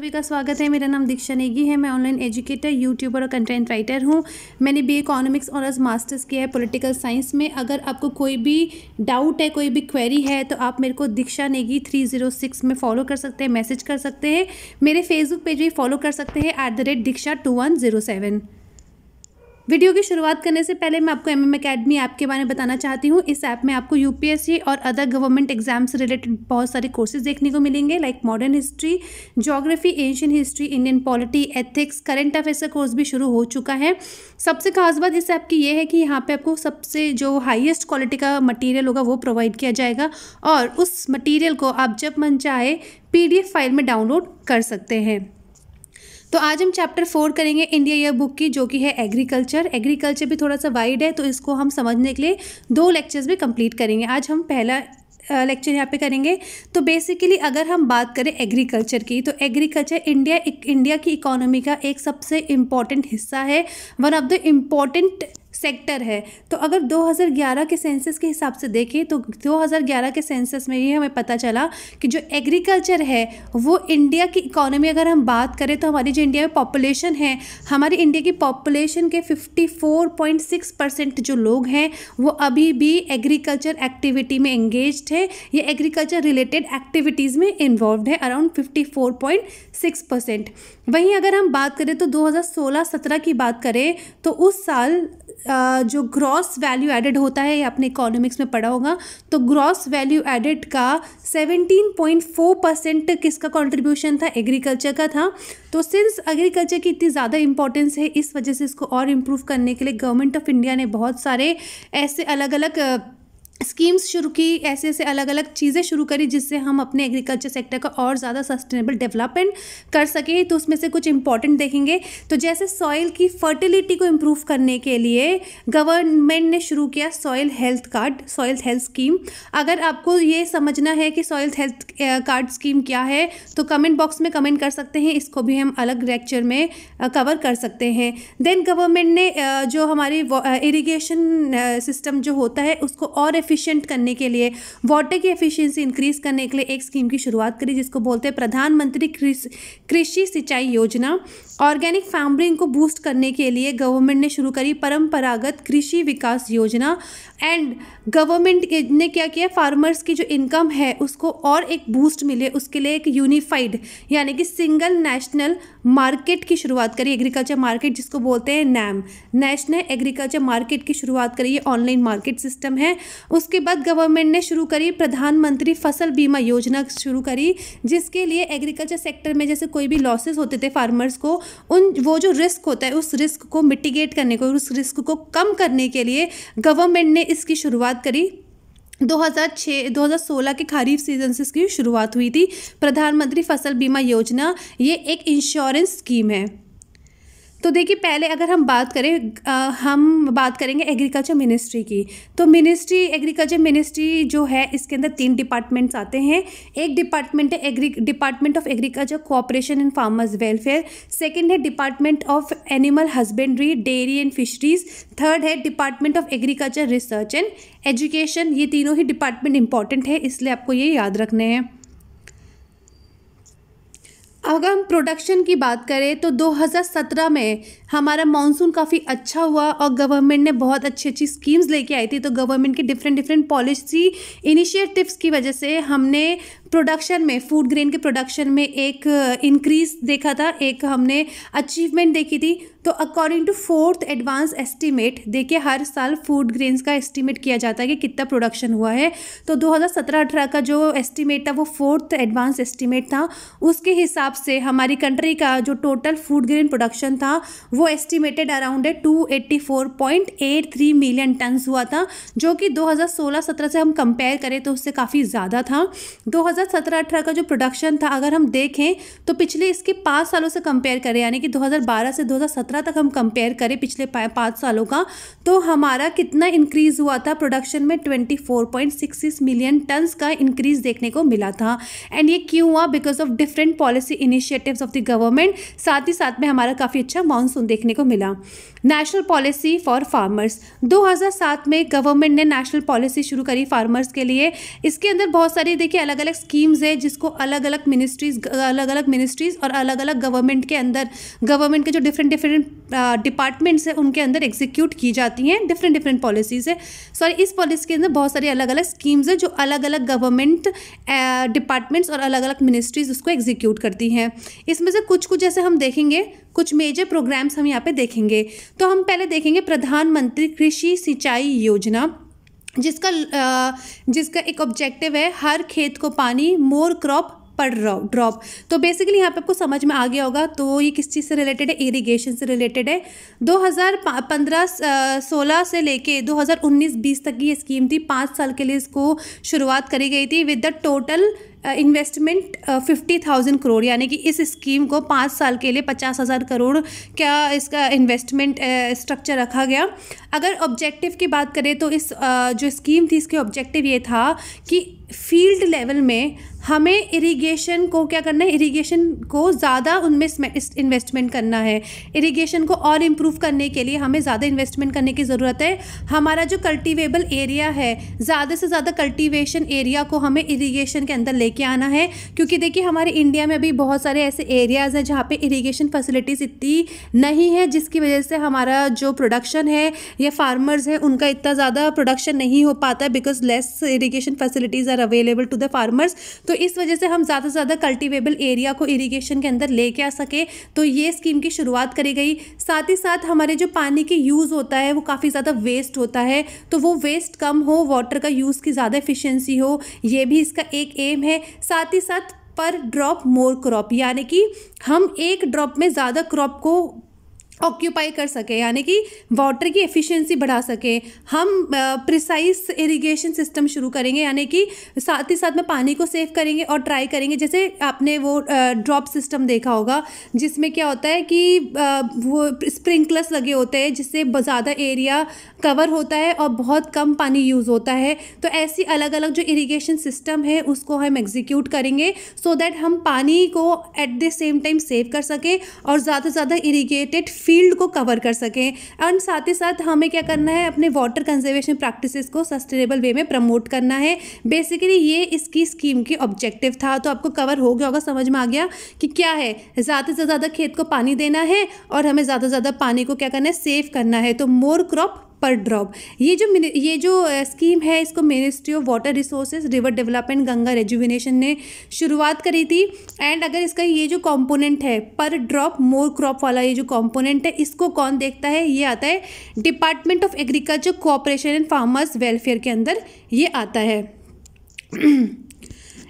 सभी का स्वागत है मेरा नाम दीक्षा नेगी है मैं ऑनलाइन एजुकेटर यूट्यूबर और कंटेंट राइटर हूँ मैंने बी इकोनॉमिक्स ऑनर्स मास्टर्स किया है पॉलिटिकल साइंस में अगर आपको कोई भी डाउट है कोई भी क्वेरी है तो आप मेरे को Diksha Negi three zero six में फॉलो कर सकते हैं मैसेज कर सकते हैं मेरे फेसबुक पेज भी फॉलो कर सकते हैं at the rate Diksha two one zero seven video की शुरुआत करने से पहले मैं आपको एम एम अकेडमी ऐप के बारे में बताना चाहती हूँ इस ऐप में आपको यू और अदर गवर्नमेंट एग्जाम से रिलेटेड बहुत सारे कोर्सेज देखने को मिलेंगे like modern history geography Asian history Indian polity ethics current affairs का कोर्स भी शुरू हो चुका है सबसे खास बात इस ऐप की ये है कि यहाँ पर आपको सबसे जो हाइएस्ट क्वालिटी का मटीरियल होगा वो प्रोवाइड किया जाएगा और उस मटीरियल को आप जब मन चाहे पी फाइल में डाउनलोड कर सकते हैं तो आज हम चैप्टर फोर करेंगे इंडिया ईयर बुक की जो कि है एग्रीकल्चर एग्रीकल्चर भी थोड़ा सा वाइड है तो इसको हम समझने के लिए दो लेक्चर्स भी कंप्लीट करेंगे आज हम पहला लेक्चर यहाँ पे करेंगे तो बेसिकली अगर हम बात करें एग्रीकल्चर की तो एग्रीकल्चर इंडिया इंडिया की इकोनॉमी का एक सबसे इम्पॉर्टेंट हिस्सा है one of the important sector है तो अगर 2011 के सेंसस के हिसाब से देखें तो 2011 के सेंसस में ये हमें पता चला कि जो एग्रीकल्चर है वो इंडिया की इकोनॉमी अगर हम बात करें तो हमारी जो इंडिया में पॉपुलेशन है हमारी इंडिया की पॉपुलेशन के 54.6 परसेंट जो लोग हैं वो अभी भी एग्रीकल्चर एक्टिविटी में एंगेज है या एग्रीकल्चर रिलेटेड एक्टिविटीज़ में इन्वॉल्व है अराउंड फिफ्टी वहीं अगर हम बात करें तो 2016-17 की बात करें तो उस साल जो ग्रॉस वैल्यू एडेड होता है ये आपने इकोनॉमिक्स में पढ़ा होगा तो ग्रॉस वैल्यू एडेड का 17.4 परसेंट किसका कंट्रीब्यूशन था एग्रीकल्चर का था तो सिंस एग्रीकल्चर की इतनी ज़्यादा इंपॉर्टेंस है इस वजह से इसको और इम्प्रूव करने के लिए गवर्नमेंट ऑफ इंडिया ने बहुत सारे ऐसे अलग अलग स्कीम्स शुरू की ऐसे ऐसे अलग अलग चीज़ें शुरू करी जिससे हम अपने एग्रीकल्चर सेक्टर का और ज़्यादा सस्टेनेबल डेवलपमेंट कर सकें तो उसमें से कुछ इंपॉर्टेंट देखेंगे तो जैसे सॉइल की फर्टिलिटी को इम्प्रूव करने के लिए गवर्नमेंट ने शुरू किया soil health card soil health scheme अगर आपको ये समझना है कि सॉइल हेल्थ कार्ड स्कीम क्या है तो कमेंट बॉक्स में कमेंट कर सकते हैं इसको भी हम अलग लेक्चर में कवर कर सकते हैं देन गवर्नमेंट ने जो हमारी इरीगेशन सिस्टम जो होता है उसको और एफिशिएंट करने के लिए वाटर की एफिशिएंसी इंक्रीज करने के लिए एक स्कीम की शुरुआत करी जिसको बोलते हैं प्रधानमंत्री कृषि सिंचाई योजना ऑर्गेनिक फार्मिंग को बूस्ट करने के लिए गवर्नमेंट ने शुरू करी परंपरागत कृषि विकास योजना एंड गवर्नमेंट ने क्या किया फार्मर्स की जो इनकम है उसको और एक बूस्ट मिले उसके लिए एक यूनिफाइड यानी कि सिंगल नेशनल मार्केट की शुरुआत करी एग्रीकल्चर मार्केट जिसको बोलते हैं नैम नेशनल एग्रीकल्चर मार्केट की शुरुआत करी ये ऑनलाइन मार्केट सिस्टम है उसके बाद गवर्नमेंट ने शुरू करी प्रधानमंत्री फसल बीमा योजना शुरू करी जिसके लिए एग्रीकल्चर सेक्टर में जैसे कोई भी लॉसेस होते थे फार्मर्स को उन वो जो रिस्क होता है उस रिस्क को मिटिगेट करने को उस रिस्क को कम करने के लिए गवर्नमेंट ने इसकी शुरुआत करी 2006 2016 के खरीफ सीजन से इसकी शुरुआत हुई थी प्रधानमंत्री फसल बीमा योजना ये एक इंश्योरेंस स्कीम है तो देखिए पहले अगर हम बात करें आ, हम बात करेंगे एग्रीकल्चर मिनिस्ट्री की तो मिनिस्ट्री एग्रीकल्चर मिनिस्ट्री जो है इसके अंदर तीन डिपार्टमेंट्स आते हैं एक डिपार्टमेंट है agri department of agriculture cooperation and farmers welfare second है department of animal husbandry dairy and fisheries third है department of agriculture research and education ये तीनों ही डिपार्टमेंट इंपॉर्टेंट है इसलिए आपको ये याद रखने हैं अगर हम प्रोडक्शन की बात करें तो 2017 में हमारा मानसून काफ़ी अच्छा हुआ और गवर्नमेंट ने बहुत अच्छी अच्छी स्कीम्स लेके आई थी तो गवर्नमेंट के डिफरेंट डिफरेंट पॉलिसी इनिशिएटिव्स की वजह से हमने प्रोडक्शन में फूड ग्रेन के प्रोडक्शन में एक इंक्रीज uh, देखा था एक हमने अचीवमेंट देखी थी तो according to fourth advance estimate देखिए हर साल फूड ग्रेन्स का एस्टीमेट किया जाता है कि कितना प्रोडक्शन हुआ है तो 2017-18 का जो एस्टीमेट था वो फोर्थ एडवांस एस्टीमेट था उसके हिसाब से हमारी कंट्री का जो टोटल फूड ग्रेन प्रोडक्शन था वो estimated around two eighty four point eight three million tons हुआ था जो कि दो हज़ार से हम कंपेयर करें तो उससे काफ़ी ज़्यादा था 2000 2017-18 का जो प्रोडक्शन था अगर हम देखें तो पिछले इसके पाँच सालों से कंपेयर करें यानी कि 2012 से 2017 तक हम कंपेयर करें पिछले पाँच सालों का तो हमारा कितना इंक्रीज़ हुआ था प्रोडक्शन में 24.66 मिलियन टन्स का इंक्रीज़ देखने को मिला था एंड ये क्यों हुआ because of different policy initiatives of the government साथ ही साथ में हमारा काफ़ी अच्छा मानसून देखने को मिला नेशनल पॉलिसी फॉर फार्मर्स 2007 में गवर्नमेंट ने नेशनल पॉलिसी शुरू करी फार्मर्स के लिए इसके अंदर बहुत सारी देखिए अलग अलग स्कीम्स है जिसको अलग अलग मिनिस्ट्रीज अलग अलग मिनिस्ट्रीज और अलग अलग गवर्नमेंट के अंदर गवर्नमेंट के जो डिफरेंट डिफरेंट डिपार्टमेंट्स हैं उनके अंदर एग्जीक्यूट की जाती हैं डिफरेंट डिफरेंट पॉलिसीज़ है सॉरी इस पॉलिसी के अंदर बहुत सारी अलग अलग स्कीम्स हैं जो अलग अलग गवर्नमेंट डिपार्टमेंट्स और अलग अलग मिनिस्ट्रीज़ उसको एग्जीक्यूट करती हैं इसमें से कुछ कुछ जैसे हम देखेंगे कुछ मेजर प्रोग्राम्स हम यहाँ पे देखेंगे तो हम पहले देखेंगे प्रधानमंत्री कृषि सिंचाई योजना जिसका जिसका एक ऑब्जेक्टिव है हर खेत को पानी मोर क्रॉप पर ड्रॉप तो बेसिकली यहाँ पे आपको समझ में आ गया होगा तो ये किस चीज़ से रिलेटेड है इरिगेशन से रिलेटेड है 2015 16 से लेके 2019 20 तक की ये स्कीम थी पाँच साल के लिए इसको शुरुआत करी गई थी with the total investment fifty thousand crore यानी कि इस स्कीम को पाँच साल के लिए पचास हज़ार करोड़ क्या इसका इन्वेस्टमेंट स्ट्रक्चर रखा गया अगर ऑब्जेक्टिव की बात करें तो इस जो स्कीम थी इसके ऑब्जेक्टिव ये था कि फील्ड लेवल में हमें इरिगेशन को क्या करना है इरिगेशन को ज़्यादा उनमें इन्वेस्टमेंट करना है इरिगेशन को और इम्प्रूव करने के लिए हमें ज़्यादा इन्वेस्टमेंट करने की ज़रूरत है हमारा जो कल्टिवेबल एरिया है ज़्यादा से ज़्यादा कल्टिवेशन एरिया को हमें इरीगेशन के अंदर लेके आना है क्योंकि देखिए हमारे इंडिया में अभी बहुत सारे ऐसे एरियाज़ हैं जहाँ पर इरीगेशन फैसिलिटीज़ इतनी नहीं है जिसकी वजह से हमारा जो प्रोडक्शन है या फार्मर्स हैं उनका इतना ज़्यादा प्रोडक्शन नहीं हो पाता है because less irrigation facilities are available to the farmers तो इस वजह से हम ज़्यादा से ज़्यादा कल्टिवेबल एरिया को इरीगेशन के अंदर लेके आ सके तो ये स्कीम की शुरुआत करी गई साथ ही साथ हमारे जो पानी के यूज़ होता है वो काफ़ी ज़्यादा वेस्ट होता है तो वो वेस्ट कम हो वाटर का यूज़ की ज़्यादा एफिशेंसी हो ये भी इसका एक एम है साथ ही साथ पर ड्रॉप मोर क्रॉप यानी कि हम एक ड्रॉप में ज़्यादा क्रॉप को ऑक्यूपाई कर सके यानी कि वाटर की एफिशिएंसी बढ़ा सके हम प्रिसाइस इरिगेशन सिस्टम शुरू करेंगे यानी कि साथ ही साथ में पानी को सेव करेंगे और ट्राई करेंगे जैसे आपने वो ड्रॉप सिस्टम देखा होगा जिसमें क्या होता है कि वो स्प्रिंकलर्स लगे होते हैं जिससे ज़्यादा एरिया कवर होता है और बहुत कम पानी यूज़ होता है तो ऐसी अलग अलग जो इरीगेशन सिस्टम है उसको हम एग्जीक्यूट करेंगे सो so दैट हम पानी को at the same time save कर सकें और ज़्यादा से ज़्यादा इरीगेटेड फील्ड को कवर कर सकें एंड साथ ही साथ हमें क्या करना है अपने वाटर कंजर्वेशन प्रैक्टिसेस को सस्टेनेबल वे में प्रमोट करना है बेसिकली ये इसकी स्कीम के ऑब्जेक्टिव था तो आपको कवर हो गया होगा समझ में आ गया कि क्या है ज़्यादा से ज़्यादा खेत को पानी देना है और हमें ज़्यादा से ज़्यादा पानी को क्या करना है सेव करना है तो मोर क्रॉप पर ड्रॉप ये जो ये जो स्कीम uh, है इसको ministry of water resources river development Ganga rejuvenation ने शुरुआत करी थी एंड अगर इसका ये जो कॉम्पोनेंट है पर ड्रॉप मोर क्रॉप वाला ये जो कॉम्पोनेंट है इसको कौन देखता है ये आता है department of agriculture cooperation and farmers welfare के अंदर ये आता है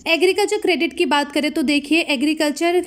एग्रीकल्चर क्रेडिट की बात करें तो देखिए एग्रीकल्चर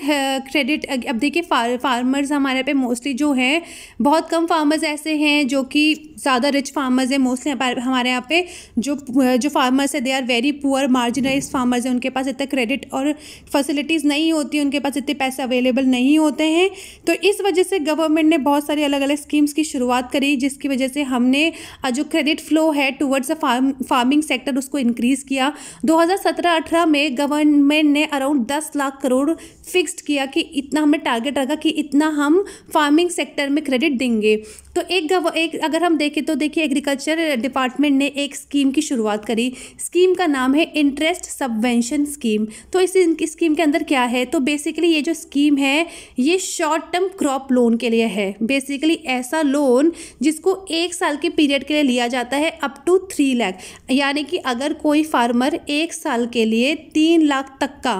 क्रेडिट अब देखिए फार, फार्मर्स हमारे यहाँ पे मोस्टली जो है बहुत कम फार्मर्स ऐसे हैं जो कि ज़्यादा रिच फार्मर्स हैं मोस्टली हमारे यहाँ पे जो जो फार्मर्स हैं they are very poor marginalise farmers हैं उनके पास इतना क्रेडिट और फैसिलिटीज़ नहीं होती उनके पास इतने पैसे अवेलेबल नहीं होते हैं तो इस वजह से गवर्नमेंट ने बहुत सारी अलग अलग स्कीम्स की शुरुआत करी जिसकी वजह से हमने जो क्रेडिट फ्लो है towards a farm farming sector उसको इंक्रीज़ किया दो हज़ार में में गवर्नमेंट ने अराउंड दस लाख करोड़ फिक्स्ड किया कि इतना हमने टारगेट रखा कि इतना हम फार्मिंग सेक्टर में क्रेडिट देंगे तो एक गव एक अगर हम देखें तो देखिए एग्रीकल्चर डिपार्टमेंट ने एक स्कीम की शुरुआत करी स्कीम का नाम है इंटरेस्ट सबवेंशन स्कीम तो इस स्कीम के अंदर क्या है तो बेसिकली ये जो स्कीम है ये शॉर्ट टर्म क्रॉप लोन के लिए है बेसिकली ऐसा लोन जिसको एक साल के पीरियड के लिए लिया जाता है अप टू थ्री लैख यानी कि अगर कोई फार्मर एक साल के लिए तीन लाख तक का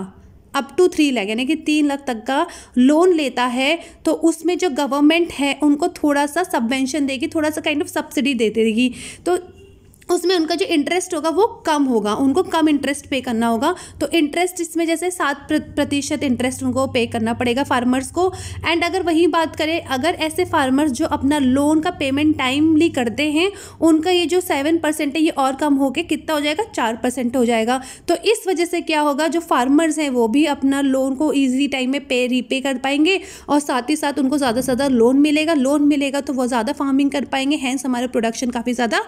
अप टू थ्री लाख यानी कि तीन लाख तक का लोन लेता है तो उसमें जो गवर्नमेंट है उनको थोड़ा सा सबवेंशन देगी थोड़ा सा काइंड ऑफ सब्सिडी दे देगी तो उसमें उनका जो इंटरेस्ट होगा वो कम होगा उनको कम इंटरेस्ट पे करना होगा तो इंटरेस्ट इसमें जैसे सात प्रतिशत इंटरेस्ट उनको पे करना पड़ेगा फार्मर्स को एंड अगर वही बात करें अगर ऐसे फार्मर्स जो अपना लोन का पेमेंट टाइमली करते हैं उनका ये जो सेवन परसेंट है ये और कम होकर कितना हो जाएगा चार परसेंट हो जाएगा तो इस वजह से क्या होगा जो फार्मर्स हैं वो भी अपना लोन को ईजी टाइम में पे रीपे कर पाएंगे और साथ ही साथ उनको ज़्यादा से ज़्यादा लोन मिलेगा लोन मिलेगा तो वो ज़्यादा फार्मिंग कर पाएंगे हैंस हमारा प्रोडक्शन काफ़ी ज़्यादा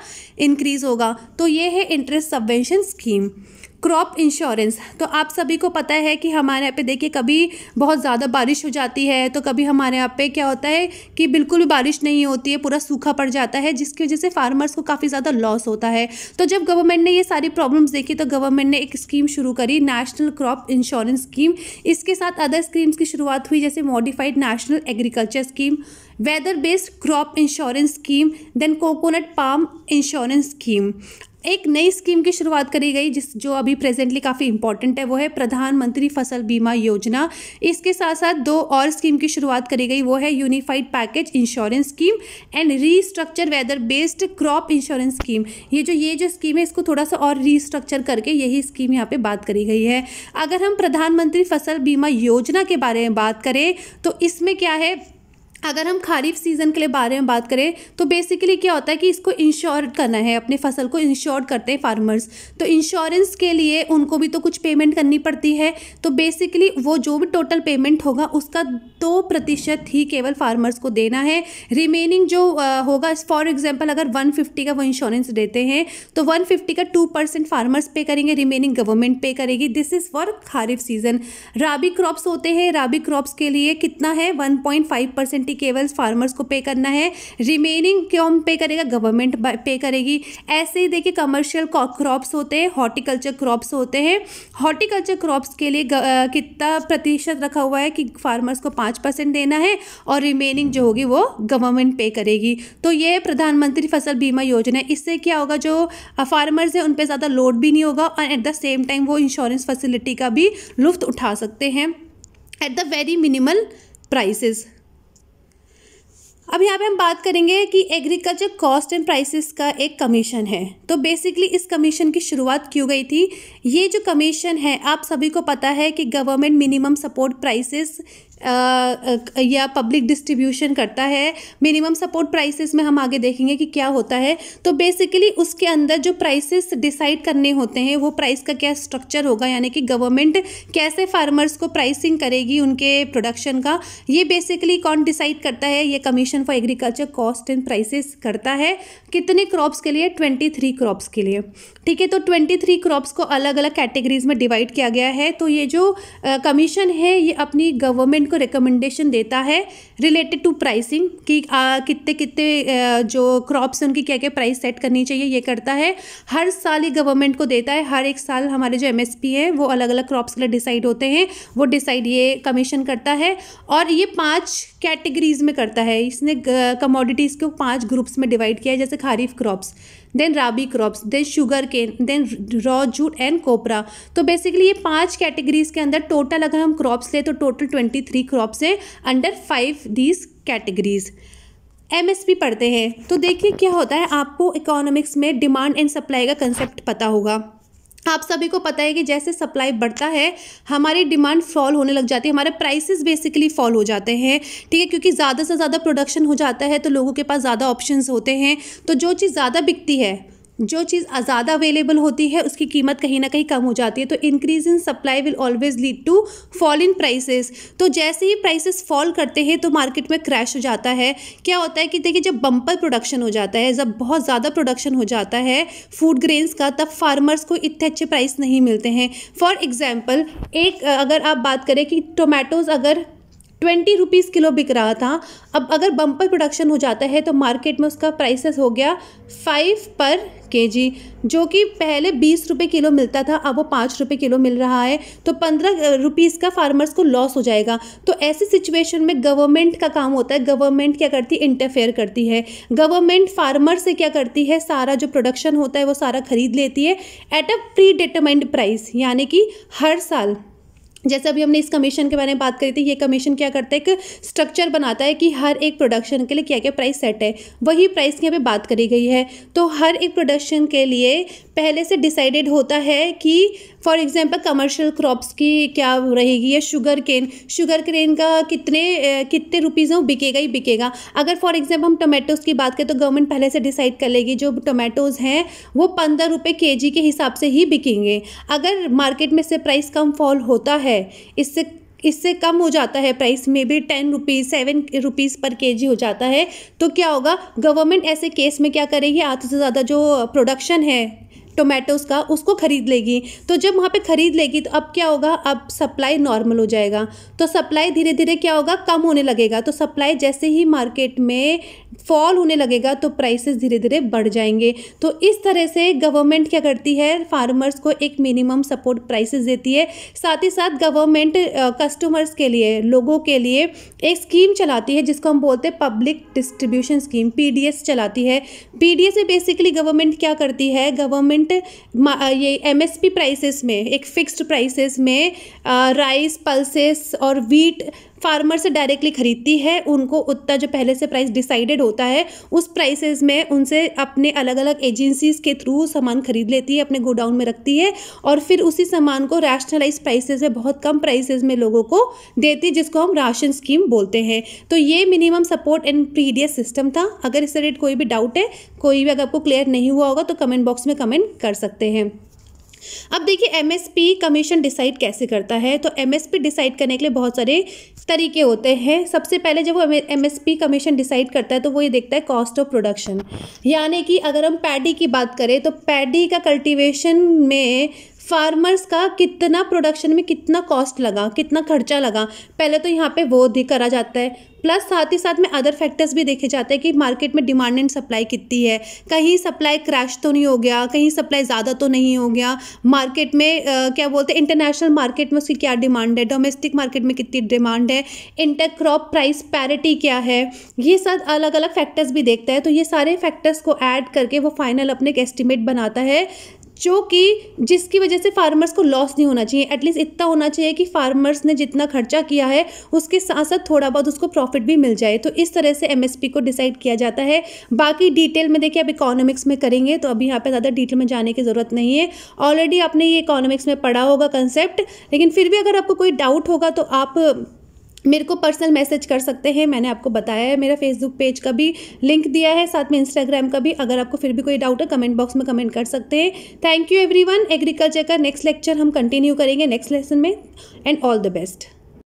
इंक्रीज़ इंक्रीज़ होगा तो ये है interest subvention scheme crop insurance तो आप सभी को पता है कि हमारे यहाँ पे देखिए कभी बहुत ज़्यादा बारिश हो जाती है तो कभी हमारे यहाँ पे क्या होता है कि बिल्कुल भी बारिश नहीं होती है पूरा सूखा पड़ जाता है जिसकी वजह से फार्मर्स को काफ़ी ज़्यादा लॉस होता है तो जब गवर्नमेंट ने ये सारी प्रॉब्लम्स देखी तो गवर्नमेंट ने एक स्कीम शुरू करी नेशनल क्रॉप इंश्योरेंस स्कीम इसके साथ अदर स्कीम्स की शुरुआत हुई जैसे modified national agriculture scheme weather based crop insurance scheme then coconut palm insurance scheme एक नई स्कीम की शुरुआत करी गई जिस जो अभी प्रेजेंटली काफ़ी इंपॉर्टेंट है वो है प्रधानमंत्री फसल बीमा योजना इसके साथ साथ दो और स्कीम की शुरुआत करी गई वो है unified package insurance scheme and restructure weather based crop insurance scheme ये जो ये जो स्कीम है इसको थोड़ा सा और रीस्ट्रक्चर करके यही स्कीम यहाँ पर बात करी गई है अगर हम प्रधानमंत्री फसल बीमा योजना के बारे में बात करें तो इसमें क्या है अगर हम खरीफ सीज़न के लिए बारे में बात करें तो बेसिकली क्या होता है कि इसको इंश्योर करना है अपने फसल को इंश्योर करते हैं फार्मर्स तो इंश्योरेंस के लिए उनको भी तो कुछ पेमेंट करनी पड़ती है तो बेसिकली वो जो भी टोटल पेमेंट होगा उसका दो प्रतिशत ही केवल फार्मर्स को देना है रिमेनिंग जो होगा फॉर एग्जाम्पल अगर वन का वो इंश्योरेंस देते हैं तो वन का टू फार्मर्स पे करेंगे रिमेनिंग गवर्नमेंट पे करेगी this is for kharif season rabi crops होते हैं राबी क्रॉप्स के लिए कितना है वन पॉइंट केवल फार्मर्स को पे करना है रिमेनिंग क्यों पे करेगा गवर्नमेंट पे करेगी ऐसे ही देखिए कमर्शियल क्रॉप्स होते हैं हॉर्टिकल्चर क्रॉप्स होते हैं हॉर्टिकल्चर क्रॉप्स के लिए कितना प्रतिशत रखा हुआ है कि फार्मर्स को पाँच परसेंट देना है और रिमेनिंग जो होगी वो गवर्नमेंट पे करेगी तो ये प्रधानमंत्री फसल बीमा योजना है इससे क्या होगा जो फार्मर्स हैं उन पर ज़्यादा लोड भी नहीं होगा और एट द सेम टाइम वो इंश्योरेंस फैसिलिटी का भी लुफ्त उठा सकते हैं at the very minimal prices अब यहाँ पे हम बात करेंगे कि एग्रीकल्चर कॉस्ट एंड प्राइसेस का एक कमीशन है तो बेसिकली इस कमीशन की शुरुआत क्यों गई थी ये जो कमीशन है आप सभी को पता है कि गवर्नमेंट मिनिमम सपोर्ट प्राइसेस या पब्लिक डिस्ट्रीब्यूशन करता है मिनिमम सपोर्ट प्राइसेस में हम आगे देखेंगे कि क्या होता है तो बेसिकली उसके अंदर जो प्राइसेस डिसाइड करने होते हैं वो प्राइस का क्या स्ट्रक्चर होगा यानी कि गवर्नमेंट कैसे फार्मर्स को प्राइसिंग करेगी उनके प्रोडक्शन का ये बेसिकली कौन डिसाइड करता है ये commission for agriculture cost and prices करता है कितने क्रॉप्स के लिए ट्वेंटी थ्री क्रॉप्स के लिए ठीक है तो ट्वेंटी थ्री क्रॉप्स को अलग अलग कैटेगरीज में डिवाइड किया गया है तो ये जो कमीशन है ये अपनी गवर्नमेंट को रिकमेंडेशन देता है रिलेटेड टू प्राइसिंग कि कितने कितने जो क्रॉप्स हैं उनकी क्या क्या प्राइस सेट करनी चाहिए ये करता है हर साल ये गवर्नमेंट को देता है हर एक साल हमारे जो एम है वो अलग अलग क्रॉप्स के लिए डिसाइड होते हैं वो डिसाइड ये कमीशन करता है और ये पाँच कैटेगरीज में करता है इसने कमोडिटीज़ को पांच ग्रुप्स में डिवाइड किया है जैसे kharif crops then rabi crops then sugar cane then raw jute and copra तो बेसिकली ये पांच कैटेगरीज के अंदर टोटल अगर हम क्रॉप्स लें तो टोटल ट्वेंटी थ्री क्रॉप्स हैं under five these categories M S P पढ़ते हैं तो देखिए क्या होता है आपको इकोनॉमिक्स में डिमांड एंड सप्लाई का कंसेप्ट पता होगा आप सभी को पता है कि जैसे सप्लाई बढ़ता है हमारी डिमांड फॉल होने लग जाती है हमारे प्राइसेस बेसिकली फॉल हो जाते हैं ठीक है क्योंकि ज़्यादा से ज़्यादा प्रोडक्शन हो जाता है तो लोगों के पास ज़्यादा ऑप्शंस होते हैं तो जो चीज़ ज़्यादा बिकती है जो चीज़ ज़्यादा अवेलेबल होती है उसकी कीमत कहीं ना कहीं कम हो जाती है तो increase in supply will always lead to fall in prices तो जैसे ही प्राइसेस फॉल करते हैं तो मार्केट में क्रैश हो जाता है क्या होता है कि देखिए जब बम्पर प्रोडक्शन हो जाता है जब बहुत ज़्यादा प्रोडक्शन हो जाता है फूड ग्रेन्स का तब फार्मर्स को इतने अच्छे प्राइस नहीं मिलते हैं फॉर एग्ज़ाम्पल एक अगर आप बात करें कि टोमेटोज़ अगर ट्वेंटी रुपीज़ किलो बिक रहा था अब अगर बम्पर प्रोडक्शन हो जाता है तो मार्केट में उसका प्राइसेस हो गया फाइव पर के जी जो कि पहले बीस रुपये किलो मिलता था अब वो पाँच रुपये किलो मिल रहा है तो पंद्रह रुपीज़ का फार्मर्स को लॉस हो जाएगा तो ऐसी सिचुएशन में गवर्नमेंट का काम होता है गवर्नमेंट क्या करती है इंटरफेयर करती है गवर्नमेंट फार्मर से क्या करती है सारा जो प्रोडक्शन होता है वो सारा खरीद लेती है at a predetermined price यानी कि हर साल जैसे अभी हमने इस कमीशन के बारे में बात करी थी ये कमीशन क्या करता है एक स्ट्रक्चर बनाता है कि हर एक प्रोडक्शन के लिए क्या क्या प्राइस सेट है वही प्राइस की यहाँ पे बात करी गई है तो हर एक प्रोडक्शन के लिए पहले से डिसाइडेड होता है कि फॉर एग्जांपल कमर्शियल क्रॉप्स की क्या रहेगी या शुगर केन शुगर केन का कितने कितने रुपीज़ में बिकेगा ही बिकेगा अगर फॉर एग्जांपल हम टोमेटोज़ की बात करें तो गवर्नमेंट पहले से डिसाइड कर लेगी जो टोमेटोज़ हैं वो पंद्रह रुपये के जी के हिसाब से ही बिकेंगे अगर मार्केट में से प्राइस कम फॉल होता है इससे इससे कम हो जाता है प्राइस में भी ten rupees seven rupees per KG हो जाता है तो क्या होगा गवर्नमेंट ऐसे केस में क्या करेगी आधे से ज़्यादा जो प्रोडक्शन है टोमेटोज़ का उसको ख़रीद लेगी तो जब वहाँ पे ख़रीद लेगी तो अब क्या होगा अब सप्लाई नॉर्मल हो जाएगा तो सप्लाई धीरे धीरे क्या होगा कम होने लगेगा तो सप्लाई जैसे ही मार्केट में फॉल होने लगेगा तो प्राइसेस धीरे धीरे बढ़ जाएंगे तो इस तरह से गवर्नमेंट क्या करती है फार्मर्स को एक मिनिमम सपोर्ट प्राइसेस देती है साथ ही साथ गवर्नमेंट कस्टमर्स के लिए लोगों के लिए एक स्कीम चलाती है जिसको हम बोलते हैं पब्लिक डिस्ट्रीब्यूशन स्कीम पीडीएस चलाती है पीडीएस में बेसिकली गवर्नमेंट क्या करती है गवर्नमेंट परसेंट ये एमएसपी प्राइसेस में एक फ़िक्स्ड प्राइसेस में राइस पल्सेस और वीट फार्मर से डायरेक्टली खरीदती है उनको उतना जो पहले से प्राइस डिसाइडेड होता है उस प्राइसेस में उनसे अपने अलग अलग एजेंसीज के थ्रू सामान खरीद लेती है अपने गोडाउन में रखती है और फिर उसी सामान को रैशनलाइज प्राइसेस में बहुत कम प्राइसेस में लोगों को देती है जिसको हम राशन स्कीम बोलते हैं तो ये मिनिमम सपोर्ट एंड प्रीडियस सिस्टम था अगर इससे रिलेटेड कोई भी डाउट है कोई भी अगर आपको क्लियर नहीं हुआ होगा तो कमेंट बॉक्स में कमेंट कर सकते हैं अब देखिए एमएसपी कमीशन डिसाइड कैसे करता है तो एमएसपी डिसाइड करने के लिए बहुत सारे तरीके होते हैं सबसे पहले जब वो M S P commission decide करता है तो वो ये देखता है कॉस्ट ऑफ प्रोडक्शन यानी कि अगर हम पैडी की बात करें तो पैडी का कल्टीवेशन में फार्मर्स का कितना प्रोडक्शन में कितना कॉस्ट लगा कितना खर्चा लगा पहले तो यहाँ पे वो भी करा जाता है प्लस साथ ही साथ में अदर फैक्टर्स भी देखे जाते हैं कि मार्केट में डिमांड एंड सप्लाई कितनी है कहीं सप्लाई क्रैश तो नहीं हो गया कहीं सप्लाई ज़्यादा तो नहीं हो गया मार्केट में आ, क्या बोलते हैं इंटरनेशनल मार्केट में उसकी क्या डिमांड है डोमेस्टिक मार्केट में कितनी डिमांड है इंटर क्रॉप प्राइस पैरिटी क्या है ये सब अलग अलग फैक्टर्स भी देखता है तो ये सारे फैक्टर्स को ऐड करके वो फाइनल अपने एक एस्टिमेट बनाता है जो कि जिसकी वजह से फार्मर्स को लॉस नहीं होना चाहिए एटलीस्ट इतना होना चाहिए कि फार्मर्स ने जितना खर्चा किया है उसके साथ साथ थोड़ा बहुत उसको प्रॉफिट भी मिल जाए तो इस तरह से एमएसपी को डिसाइड किया जाता है बाकी डिटेल में देखिए अब इकोनॉमिक्स में करेंगे तो अभी यहाँ पर ज़्यादा डिटेल में जाने की ज़रूरत नहीं है ऑलरेडी आपने ये इकोनॉमिक्स में पढ़ा होगा कंसेप्ट लेकिन फिर भी अगर आपको कोई डाउट होगा तो आप मेरे को पर्सनल मैसेज कर सकते हैं मैंने आपको बताया है मेरा फेसबुक पेज का भी लिंक दिया है साथ में इंस्टाग्राम का भी अगर आपको फिर भी कोई डाउट है कमेंट बॉक्स में कमेंट कर सकते हैं थैंक यू एवरीवन एग्रीकल्चर का नेक्स्ट लेक्चर हम कंटिन्यू करेंगे नेक्स्ट लेसन में एंड ऑल द बेस्ट